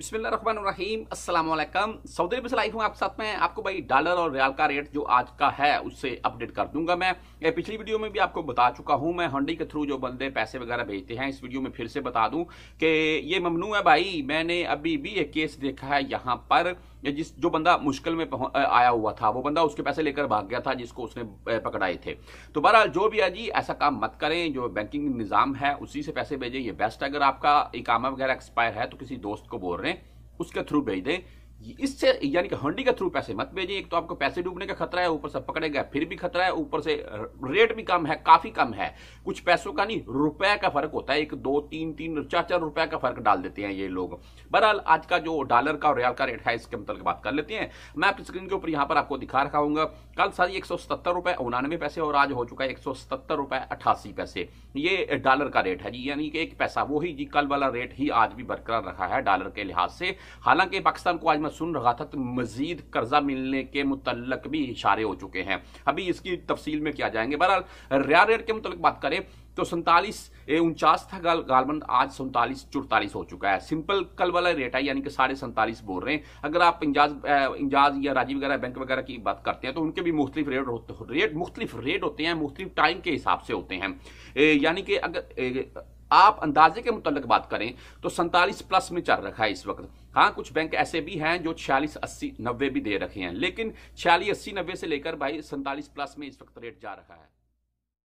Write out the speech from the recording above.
बिस्मिल्लाम Aslam Saudi अरब से लाई हूँ आपके साथ में आपको भाई डॉलर और रियाल का रेट जो आज का है उससे अपडेट कर दूंगा मैं ये पिछली वीडियो में भी आपको बता चुका हूँ मैं हंडी के थ्रू जो बंदे पैसे वगैरह भेजते हैं इस वीडियो में फिर से बता दूँ कि ये ममनू है भाई मैंने अभी भी एक केस देखा है यहाँ पर जिस जो बंदा मुश्किल में आया हुआ था वो बंदा उसके पैसे लेकर भाग गया था जिसको उसने पकड़ाए थे तो बहरहाल जो भी है जी ऐसा काम मत करें जो बैंकिंग निज़ाम है उसी से पैसे भेजें ये बेस्ट अगर आपका इकामा वगैरह एक्सपायर है तो किसी दोस्त को बोल रहे हैं उसके थ्रू भेज दें इससे यानी कि हंडी के थ्रू पैसे मत भेजिए एक तो आपको पैसे डूबने का खतरा है ऊपर से पकड़ेगा फिर भी खतरा है ऊपर से रेट भी कम है काफी कम है कुछ पैसों का नहीं रुपए का फर्क होता है एक दो तीन तीन चार चार रुपए का फर्क डाल देते हैं ये लोग बहरहाल आज का जो डॉलर का और रियाल का रेट है इसके मतलब बात कर लेते हैं मैं आपकी स्क्रीन के ऊपर यहां पर आपको दिखा रखा हूँ कल सारी एक सौ पैसे और आज हो चुका है एक सौ पैसे ये डॉलर का रेट है जी यानी कि एक पैसा वही जी कल वाला रेट ही आज भी बरकरार रखा है डॉलर के लिहाज से हालांकि पाकिस्तान को आज सुन रहा था कि मजीद कर्जा मिलने के मुतलक भी इशारे हो चुके हैं अभी इसकी तफसील में क्या जाएंगे बहरहाल रिया रेट के मुतल बात करें तो सैंतालीस उनचास था गाल गालबंद आज सैंतालीस चौतालीस हो चुका है सिंपल कल वाला रेट है यानी कि साढ़े सैंतालीस बोल रहे हैं अगर आप इंजाज इंजाज या राजीव वगैरह बैंक वगैरह की बात करते हैं तो उनके भी मुख्तलिफ रेट होते रेट मुख्तलिफ रेट होते हैं मुख्तलिफ टाइम के हिसाब से होते हैं यानी कि अगर ए, आप अंदाजे के मुतल बात करें तो सैंतालीस प्लस में चल रखा है इस वक्त हाँ कुछ बैंक ऐसे भी हैं जो छियालीस अस्सी नब्बे भी दे रखे हैं लेकिन छियालीस अस्सी नब्बे से लेकर भाई सैंतालीस प्लस में इस वक्त रेट जा रखा है